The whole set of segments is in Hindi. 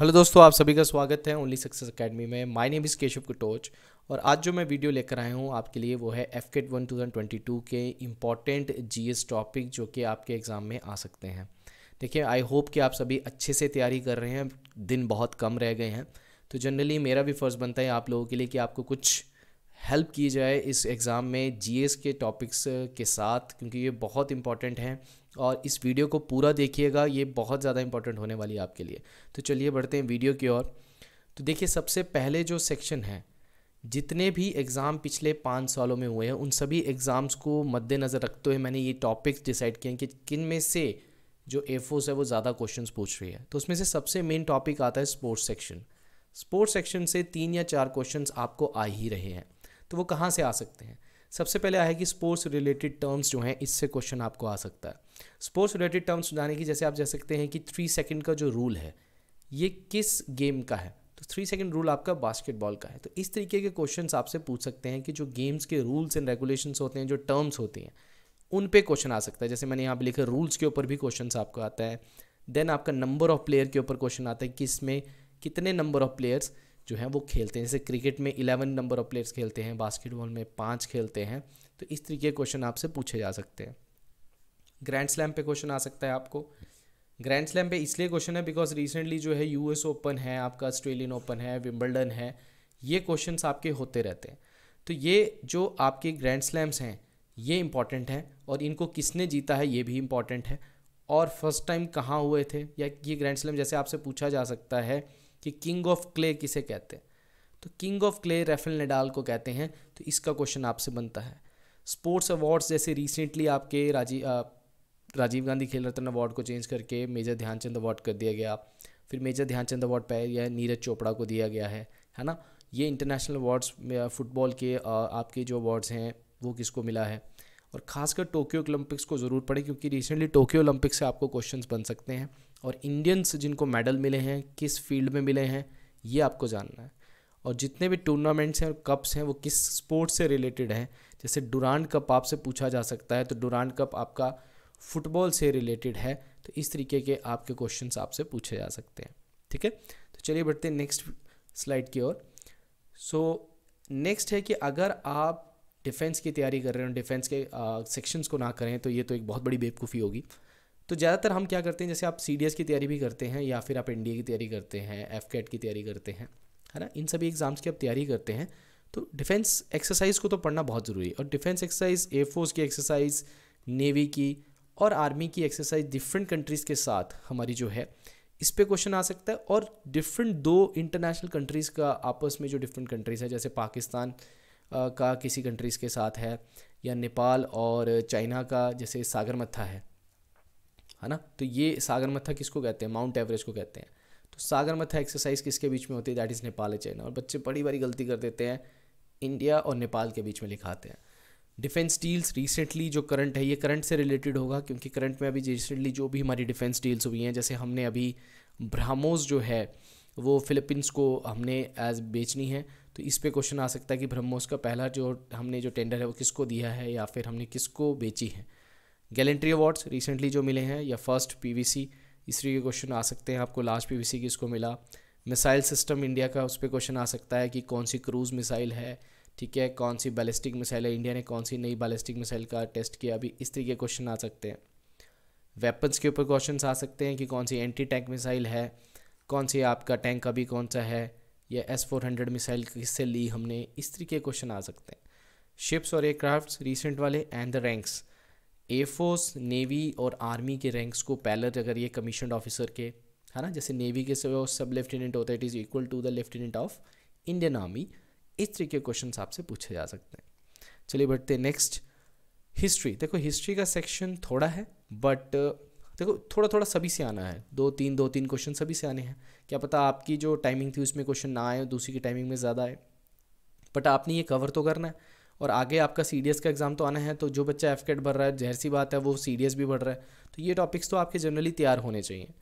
हेलो दोस्तों आप सभी का स्वागत है ओनली सक्सेस एकेडमी में my name is Keshav Katoch और आज जो मैं वीडियो लेकर आया हूँ आपके लिए वो है एफ केट वन टू के इम्पॉर्टेंट जीएस टॉपिक जो कि आपके एग्ज़ाम में आ सकते हैं देखिए आई होप कि आप सभी अच्छे से तैयारी कर रहे हैं दिन बहुत कम रह गए हैं तो जनरली मेरा भी फ़र्ज़ बनता है आप लोगों के लिए कि आपको कुछ हेल्प की जाए इस एग्ज़ाम में जीएस के टॉपिक्स के साथ क्योंकि ये बहुत इंपॉर्टेंट हैं और इस वीडियो को पूरा देखिएगा ये बहुत ज़्यादा इंपॉर्टेंट होने वाली है आपके लिए तो चलिए बढ़ते हैं वीडियो की ओर तो देखिए सबसे पहले जो सेक्शन है जितने भी एग्ज़ाम पिछले पाँच सालों में हुए हैं उन सभी एग्ज़ाम्स को मद्देनज़र रखते हुए मैंने ये टॉपिक्स डिसाइड किए हैं कि किन में से जो ए है वो ज़्यादा क्वेश्चन पूछ रही है तो उसमें से सबसे मेन टॉपिक आता है स्पोर्ट्स सेक्शन स्पोर्ट्स सेक्शन से तीन या चार क्वेश्चन आपको आ ही रहे हैं तो वो कहाँ से आ सकते हैं सबसे पहले कि स्पोर्ट्स रिलेटेड टर्म्स जो हैं इससे क्वेश्चन आपको आ सकता है स्पोर्ट्स रिलेटेड टर्म्स जाने की जैसे आप जा सकते हैं कि थ्री सेकेंड का जो रूल है ये किस गेम का है तो थ्री सेकेंड रूल आपका बास्केटबॉल का है तो इस तरीके के क्वेश्चन आपसे पूछ सकते हैं कि जो गेम्स के रूल्स एंड रेगुलेशंस होते हैं जो टर्म्स होते हैं उन पे क्वेश्चन आ सकता है जैसे मैंने यहाँ पे लिखा रूल्स के ऊपर भी क्वेश्चन आपको आता है देन आपका नंबर ऑफ प्लेयर के ऊपर क्वेश्चन आता है कि इसमें कितने नंबर ऑफ प्लेयर्स जो हैं वो खेलते हैं जैसे क्रिकेट में इलेवन नंबर ऑफ प्लेयर्स खेलते हैं बास्केटबॉल में पाँच खेलते हैं तो इस तरीके के क्वेश्चन आपसे पूछे जा सकते हैं ग्रैंड स्लैम पे क्वेश्चन आ सकता है आपको ग्रैंड स्लैम पे इसलिए क्वेश्चन है बिकॉज रिसेंटली जो है यूएस ओपन है आपका ऑस्ट्रेलियन ओपन है विम्बलडन है ये क्वेश्चन आपके होते रहते हैं तो ये जो आपके ग्रैंड स्लैम्स हैं ये इंपॉर्टेंट हैं और इनको किसने जीता है ये भी इम्पॉर्टेंट है और फर्स्ट टाइम कहाँ हुए थे या ये ग्रैंड स्लैम जैसे आपसे पूछा जा सकता है कि किंग ऑफ क्ले किसे कहते हैं तो king of clay Rafael Nadal को कहते हैं तो इसका क्वेश्चन आपसे बनता है स्पोर्ट्स अवार्ड्स जैसे रिसेंटली आपके राजी राजीव गांधी खेल रत्न अवार्ड को चेंज करके मेजर ध्यानचंद अवार्ड कर दिया गया फिर मेजर ध्यानचंद अवार्ड पाया गया नीरज चोपड़ा को दिया गया है है ना ये इंटरनेशनल अवार्ड्स फुटबॉल के आपके जो अवार्ड्स हैं वो किसको मिला है और ख़ासकर टोक्यो ओलंपिक्स को ज़रूर पढ़े क्योंकि रिसेंटली टोक्यो ओलंपिक्स से आपको क्वेश्चन बन सकते हैं और इंडियंस जिनको मेडल मिले हैं किस फील्ड में मिले हैं ये आपको जानना है और जितने भी टूर्नामेंट्स हैं और कप्स हैं वो किस स्पोर्ट्स से रिलेटेड हैं जैसे डुरांड कप आपसे पूछा जा सकता है तो डुरांड कप आपका फुटबॉल से रिलेटेड है तो इस तरीके के आपके क्वेश्चन आपसे पूछे जा सकते हैं ठीक है तो चलिए बढ़ते हैं नेक्स्ट स्लाइड की ओर सो नेक्स्ट है कि अगर आप डिफेंस की तैयारी कर रहे हो डिफेंस के सेक्शंस को ना करें तो ये तो एक बहुत बड़ी बेवकूफ़ी होगी तो ज़्यादातर हम क्या करते हैं जैसे आप सी की तैयारी भी करते हैं या फिर आप एन की तैयारी करते हैं एफ की तैयारी करते हैं है ना इन सभी एग्ज़ाम्स की आप तैयारी करते हैं तो डिफेंस एक्सरसाइज को तो पढ़ना बहुत ज़रूरी है और डिफेंस एक्सरसाइज एयरफोर्स की एक्सरसाइज नेवी की और आर्मी की एक्सरसाइज डिफरेंट कंट्रीज़ के साथ हमारी जो है इस पर क्वेश्चन आ सकता है और डिफरेंट दो इंटरनेशनल कंट्रीज़ का आपस में जो डिफरेंट कंट्रीज़ है जैसे पाकिस्तान का किसी कंट्रीज़ के साथ है या नेपाल और चाइना का जैसे सागरमथा है है ना तो ये सागर मत्था किसको कहते हैं माउंट एवरेज को कहते हैं तो सागर एक्सरसाइज किसके बीच में होती है that is Nepal and China और बच्चे बड़ी बड़ी गलती कर देते हैं इंडिया और नेपाल के बीच में लिखाते हैं डिफेंस डील्स रिसेंटली जो करंट है ये करंट से रिलेटेड होगा क्योंकि करंट में अभी रिसेंटली जो भी हमारी डिफेंस डील्स हुई हैं जैसे हमने अभी ब्राह्मोस जो है वो फिलिपींस को हमने एज बेचनी है तो इस पे क्वेश्चन आ सकता है कि ब्रह्मोस का पहला जो हमने जो टेंडर है वो किसको दिया है या फिर हमने किसको बेची है गैलेंट्री अवार्ड्स रिसेंटली जो मिले हैं या फर्स्ट पीवीसी इस तरीके के क्वेश्चन आ सकते हैं आपको लास्ट पीवीसी किसको मिला मिसाइल सिस्टम इंडिया का उस पर क्वेश्चन आ सकता है कि कौन सी क्रूज़ मिसाइल है ठीक है कौन सी बैलिस्टिक मिसाइल है इंडिया ने कौन सी नई बैलिस्टिक मिसाइल का टेस्ट किया अभी इस तरीके के क्वेश्चन आ सकते हैं वेपन्स के ऊपर क्वेश्चन आ सकते हैं कि कौन सी एंटी टैंक मिसाइल है कौन सी आपका टैंक अभी कौन सा है या एस फोर हंड्रेड मिसाइल किससे ली हमने इस तरीके के क्वेश्चन आ सकते हैं शिप्स और एयरक्राफ्ट रिसेंट वाले and the ranks air force navy और आर्मी के रैंक्स को पैलर अगर ये कमीशन ऑफिसर के है ना जैसे नेवी के सब लेफ्टिनेंट होता है it is equal to the lieutenant of Indian army इस तरीके के क्वेश्चन आपसे पूछे जा सकते हैं चलिए बढ़ते नेक्स्ट हिस्ट्री देखो हिस्ट्री का सेक्शन थोड़ा है बट देखो थोड़ा थोड़ा सभी से आना है दो तीन दो तीन क्वेश्चन सभी से आने हैं क्या पता आपकी जो टाइमिंग थी उसमें क्वेश्चन ना आए दूसरी की टाइमिंग में ज़्यादा आए बट आपने ये कवर तो करना है और आगे आपका सी का एग्ज़ाम तो आना है तो जो बच्चा एफ भर रहा है जहर सी बात है वो सी भी भर रहा है तो ये टॉपिक्स तो आपके जनरली तैयार होने चाहिए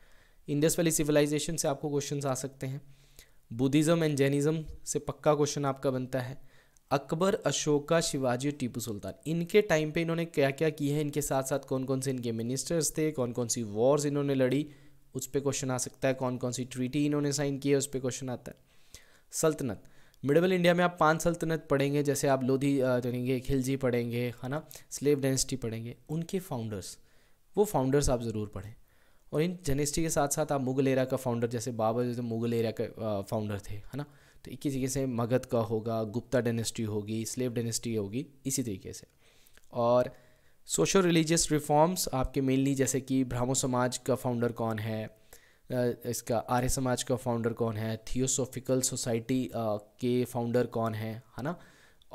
इंडस वैली सिविलाइजेशन से आपको क्वेश्चन आ सकते हैं बुद्धिज़्म एंड जैनिज़्म से पक्का क्वेश्चन आपका बनता है अकबर अशोका शिवाजी और टीपू सुल्तान इनके टाइम पे इन्होंने क्या क्या किया है इनके साथ साथ कौन कौन से इनके मिनिस्टर्स थे कौन कौन सी वॉर्स इन्होंने लड़ी उस पर क्वेश्चन आ सकता है कौन कौन सी ट्रीटी इन्होंने साइन की है उस पर क्वेश्चन आता है सल्तनत मिडल इंडिया में आप पाँच सल्तनत तो पढ़ेंगे जैसे आप लोधी पढ़ेंगे खिलजी पढ़ेंगे है ना स्लेव डेंसिटी पढ़ेंगे उनके फाउंडर्स वो फाउंडर्स आप ज़रूर पढ़ें और इन जनेस्टी के साथ साथ आप मुगल एरा का फाउंडर जैसे बाबर जैसे मुगल एरा के फाउंडर थे है ना तो इसी तरीके से मगध का होगा गुप्ता डेनेस्टी होगी स्लेव डेनेस्टी होगी इसी तरीके से और सोशल रिलीजियस रिफॉर्म्स आपके मेनली जैसे कि ब्राह्मो समाज का फाउंडर कौन है इसका आर्य समाज का फाउंडर कौन है थियोसोफिकल सोसाइटी के फाउंडर कौन है है ना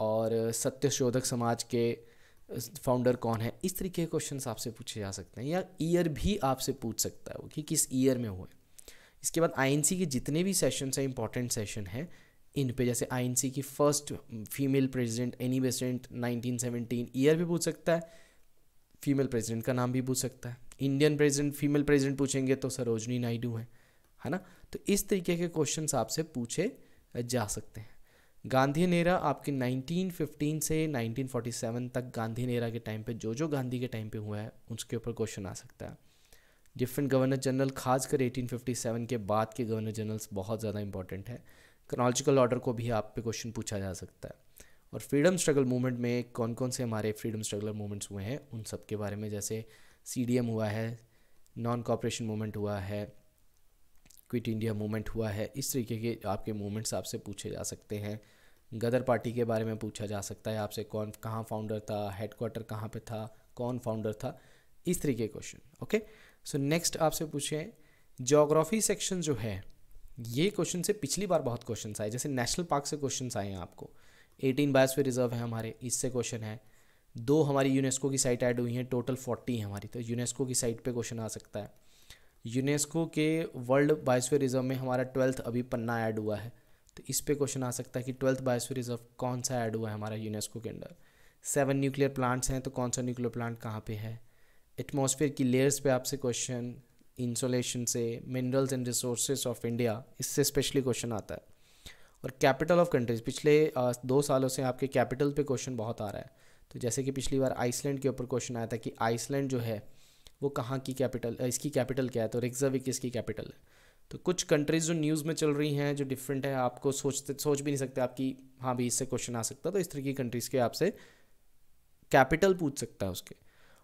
और सत्य शोधक समाज के फाउंडर कौन है इस तरीके के क्वेश्चन आपसे पूछे जा सकते हैं या ईयर भी आपसे पूछ सकता है वो कि किस ईयर में हुए इसके बाद आई के जितने भी सेशंस हैं इंपॉर्टेंट सेशन हैं इन पे जैसे आई की first female president Annie Besant nineteen year भी पूछ सकता है फीमेल प्रेसिडेंट का नाम भी पूछ सकता है इंडियन प्रेजिडेंट फीमेल प्रेजिडेंट पूछेंगे तो सरोजनी नायडू हैं है ना तो इस तरीके के क्वेश्चन आपसे पूछे जा सकते हैं गांधी नेरा आपके 1915 से 1947 तक गांधी नेरा के टाइम पे जो जो गांधी के टाइम पे हुआ है उसके ऊपर क्वेश्चन आ सकता है डिफरेंट गवर्नर जनरल खासकर 1857 के बाद के गवर्नर जनरल्स बहुत ज़्यादा इंपॉर्टेंट है क्रोनोलॉजिकल ऑर्डर को भी आप पे क्वेश्चन पूछा जा सकता है और फ्रीडम स्ट्रगल मूवमेंट में कौन कौन से हमारे फ्रीडम स्ट्रगलर मूवमेंट्स हुए हैं उन सब के बारे में जैसे सी हुआ है नॉन कॉपरेशन मूवमेंट हुआ है क्विट इंडिया मूवमेंट हुआ है इस तरीके के आपके मूवमेंट्स आपसे पूछे जा सकते हैं गदर पार्टी के बारे में पूछा जा सकता है आपसे कौन कहाँ फाउंडर था क्वार्टर कहाँ पे था कौन फाउंडर था इस तरीके के क्वेश्चन ओके सो नेक्स्ट आपसे पूछें जोग्राफी सेक्शन जो है ये क्वेश्चन से पिछली बार बहुत क्वेश्चन आए जैसे नेशनल पार्क से क्वेश्चन आए हैं आपको एटीन बायोस्फीयर रिजर्व है हमारे इससे क्वेश्चन है दो हमारी यूनेस्को की साइट ऐड हुई हैं टोटल फोर्टी हैं हमारी तो यूनेस्को की साइट पे क्वेश्चन आ सकता है यूनेस्को के वर्ल्ड बायोस्फीयर रिजर्व में हमारा ट्वेल्थ अभी पन्ना ऐड हुआ है तो इस पे क्वेश्चन आ सकता है कि ट्वेल्थ बायोस्फीयर रिजर्व कौन सा ऐड हुआ है हमारा यूनेस्को के अंडर सेवन न्यूक्लियर प्लांट्स हैं तो कौन सा न्यूक्लियर प्लांट कहाँ पर है एटमोसफियर की लेयर्स पे आपसे क्वेश्चन इंसोलेशन से minerals and resources of India इससे स्पेशली क्वेश्चन आता है और कैपिटल ऑफ कंट्रीज पिछले दो सालों से आपके कैपिटल पे क्वेश्चन बहुत आ रहा है तो जैसे कि पिछली बार आइसलैंड के ऊपर क्वेश्चन आया था कि आइसलैंड जो है वो कहाँ की कैपिटल इसकी कैपिटल क्या है तो रिक्जाविक इसकी कैपिटल है तो कुछ कंट्रीज़ जो न्यूज़ में चल रही हैं जो डिफरेंट है आपको सोचते सोच भी नहीं सकते आपकी हाँ भी इससे क्वेश्चन आ सकता तो इस तरह की कंट्रीज़ के आपसे कैपिटल पूछ सकता है उसके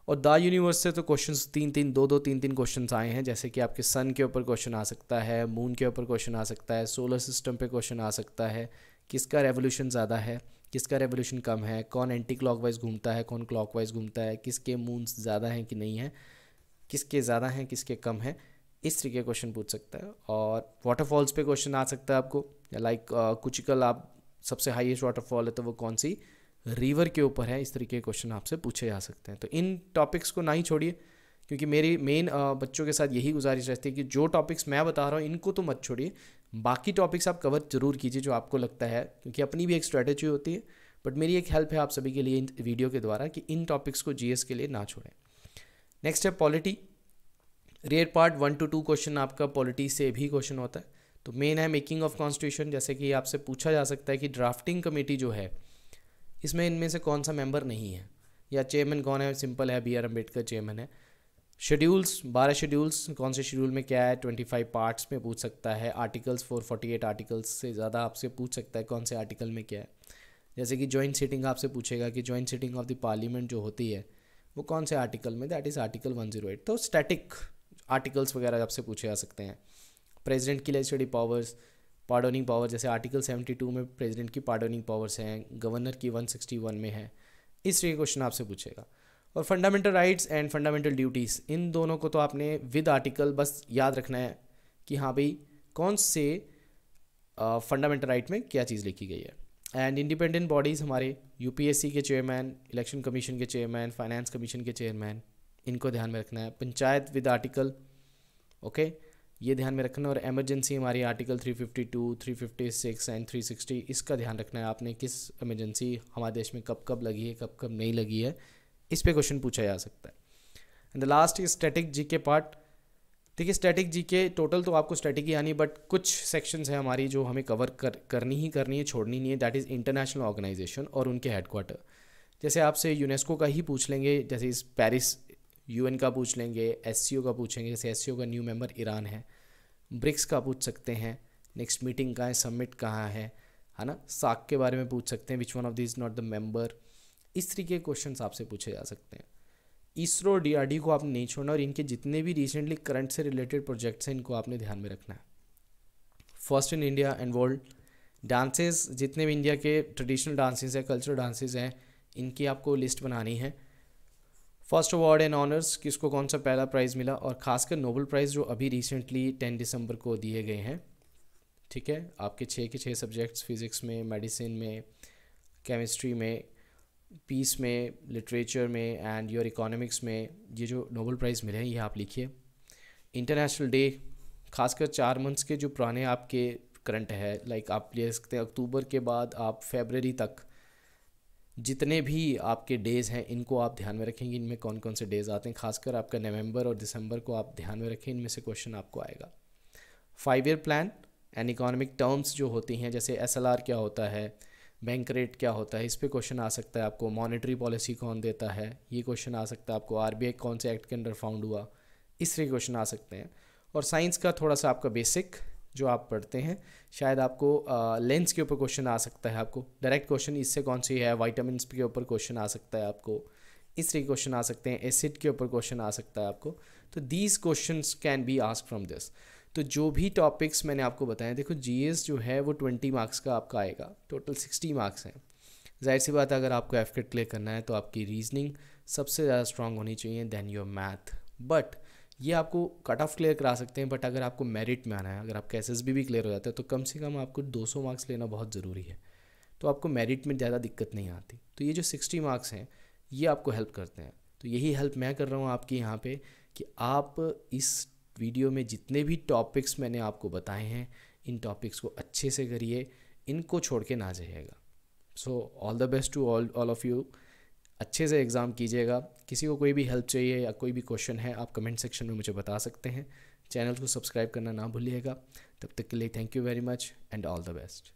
और द यूनिवर्स से तो क्वेश्चन तीन तीन दो दो तीन तीन क्वेश्चन आए हैं जैसे कि आपके सन के ऊपर क्वेश्चन आ सकता है मून के ऊपर क्वेश्चन आ सकता है सोलर सिस्टम पे क्वेश्चन आ सकता है किसका रेवोल्यूशन ज़्यादा है किसका रेवोल्यूशन कम है कौन एंटी क्लॉकवाइज घूमता है कौन क्लॉकवाइज घूमता है किसके मून्स ज़्यादा हैं कि नहीं है किसके ज़्यादा हैं किसके कम हैं इस तरीके क्वेश्चन पूछ सकता है और वाटरफॉल्स पे क्वेश्चन आ सकता है आपको लाइक कुचिकल आप सबसे हाईएस्ट वाटरफॉल है तो वो कौन सी रिवर के ऊपर है इस तरीके के क्वेश्चन आपसे पूछे जा सकते हैं तो इन टॉपिक्स को ना ही छोड़िए क्योंकि मेरी मेन बच्चों के साथ यही गुजारिश रहती है कि जो टॉपिक्स मैं बता रहा हूँ इनको तो मत छोड़िए बाकी टॉपिक्स आप कवर जरूर कीजिए जो आपको लगता है क्योंकि अपनी भी एक स्ट्रैटेजी होती है बट मेरी एक हेल्प है आप सभी के लिए इन वीडियो के द्वारा कि इन टॉपिक्स को जीएस के लिए ना छोड़ें नेक्स्ट है polity rare part one two two question आपका पॉलिटी से भी क्वेश्चन होता है तो मेन है मेकिंग ऑफ कॉन्स्टिट्यूशन जैसे कि आपसे पूछा जा सकता है कि ड्राफ्टिंग कमेटी जो है इसमें इनमें से कौन सा मेंबर नहीं है या चेयरमैन कौन है सिंपल है बी आर अम्बेडकर चेयरमैन है शेड्यूल्स बारह शेड्यूल्स कौन से शेड्यूल में क्या है ट्वेंटी फाइव पार्ट्स में पूछ सकता है articles four forty eight articles से ज़्यादा आपसे पूछ सकता है कौन से आर्टिकल में क्या है जैसे कि जॉइंट सीटिंग आपसे पूछेगा कि joint sitting of the parliament जो होती है वो कौन से आर्टिकल में that is article one zero eight तो स्टैटिक आर्टिकल्स वगैरह आपसे पूछे जा सकते हैं प्रेजिडेंट की लेजिस्लेटिव पावर्स पार्डोनिंग पावर जैसे आर्टिकल सेवेंटी टू में प्रेजिडेंट की पार्डोनिंग पावर्स हैं गवर्नर की वन सिक्सटी वन में है इस तरह क्वेश्चन आपसे पूछेगा और fundamental rights and fundamental duties इन दोनों को तो आपने विद आर्टिकल बस याद रखना है कि हाँ भाई कौन से फंडामेंटल uh, राइट में क्या चीज़ लिखी गई है एंड इंडिपेंडेंट बॉडीज़ हमारे यूपीएससी के चेयरमैन इलेक्शन कमीशन के चेयरमैन फाइनेंस कमीशन के चेयरमैन इनको ध्यान में रखना है पंचायत विद आर्टिकल ओके ये ध्यान में रखना और एमरजेंसी हमारी आर्टिकल 352, 356 एंड 360 इसका ध्यान रखना है आपने किस एमरजेंसी हमारे देश में कब कब लगी है कब कब नहीं लगी है इस पर क्वेश्चन पूछा जा सकता है and the last is static G K part देखिए स्टैटिक जी के टोटल तो आपको स्टैटिक ही आनी बट कुछ सेक्शंस हैं हमारी जो हमें कवर कर करनी ही करनी है छोड़नी नहीं है दैट इज़ इंटरनेशनल ऑर्गेनाइजेशन और उनके हेडक्वार्टर जैसे आपसे यूनेस्को का ही पूछ लेंगे जैसे इस पेरिस यू का पूछ लेंगे एस का पूछेंगे जैसे एस का न्यू मेम्बर ईरान है ब्रिक्स का पूछ सकते हैं नेक्स्ट मीटिंग कहाँ है सबमिट कहाँ है है ना साक के बारे में पूछ सकते हैं which one of this not the member इस तरीके के क्वेश्चन आपसे पूछे जा सकते हैं इसरो डीआरडी को आपने नहीं छोड़ना और इनके जितने भी रिसेंटली करंट से रिलेटेड प्रोजेक्ट्स हैं इनको आपने ध्यान में रखना है first in India and world dances जितने भी इंडिया के ट्रेडिशनल डांसेस हैं कल्चरल डांसेस हैं इनकी आपको लिस्ट बनानी है फर्स्ट अवार्ड एंड ऑनर्स किसको कौन सा पहला प्राइज़ मिला और खासकर नोबल प्राइज़ जो अभी रिसेंटली टेन दिसंबर को दिए गए हैं ठीक है आपके छः के छः सब्जेक्ट्स फिज़िक्स में मेडिसिन में केमिस्ट्री में पीस में लिटरेचर में एंड योर इकोनॉमिक्स में ये जो नोबल प्राइज़ मिले हैं ये आप लिखिए इंटरनेशनल डे खासकर चार मंथ्स के जो पुराने आपके करंट है लाइक आप ले सकते हैं अक्टूबर के बाद आप फेबररी तक जितने भी आपके डेज़ हैं इनको आप ध्यान में रखेंगे इनमें कौन कौन से डेज़ आते हैं खासकर आपका नवंबर और दिसंबर को आप ध्यान में रखें इनमें से क्वेश्चन आपको आएगा five year plan and economic terms जो होती हैं जैसे एस क्या होता है बैंक रेट क्या होता है इस पर क्वेश्चन आ सकता है आपको मॉनेटरी पॉलिसी कौन देता है ये क्वेश्चन आ सकता है आपको आर कौन से एक्ट के अंडर फाउंड हुआ इस तरह क्वेश्चन आ सकते हैं और साइंस का थोड़ा सा आपका बेसिक जो आप पढ़ते हैं शायद आपको लेंस के ऊपर क्वेश्चन आ सकता है आपको डायरेक्ट क्वेश्चन इससे कौन सी है वाइटामिन के ऊपर क्वेश्चन आ सकता है आपको इस तरह क्वेश्चन आ सकते हैं एसिड के ऊपर क्वेश्चन आ सकता है आपको तो these question can be ask from this तो जो भी टॉपिक्स मैंने आपको बताए देखो जी जो है वो ट्वेंटी मार्क्स का आपका आएगा टोटल सिक्सटी मार्क्स हैं जाहिर सी बात है अगर आपको एफ किट क्लियर करना है तो आपकी रीजनिंग सबसे ज़्यादा स्ट्रांग होनी चाहिए देन योर मैथ बट ये आपको कट ऑफ क्लियर करा सकते हैं बट अगर आपको मेरिट में आना है अगर आपका एस एस बी भी क्लियर हो जाता है तो कम से कम आपको 200 मार्क्स लेना बहुत ज़रूरी है तो आपको मेरिट में ज़्यादा दिक्कत नहीं आती तो ये जो 60 मार्क्स हैं ये आपको हेल्प करते हैं तो यही हेल्प मैं कर रहा हूँ आपकी यहाँ पर कि आप इस वीडियो में जितने भी टॉपिक्स मैंने आपको बताए हैं इन टॉपिक्स को अच्छे से करिए इनको छोड़ के ना जाइएगा so all the best to all all of you अच्छे से एग्ज़ाम कीजिएगा किसी को कोई भी हेल्प चाहिए या कोई भी क्वेश्चन है आप कमेंट सेक्शन में मुझे बता सकते हैं चैनल को सब्सक्राइब करना ना भूलिएगा तब तक के लिए thank you very much and all the best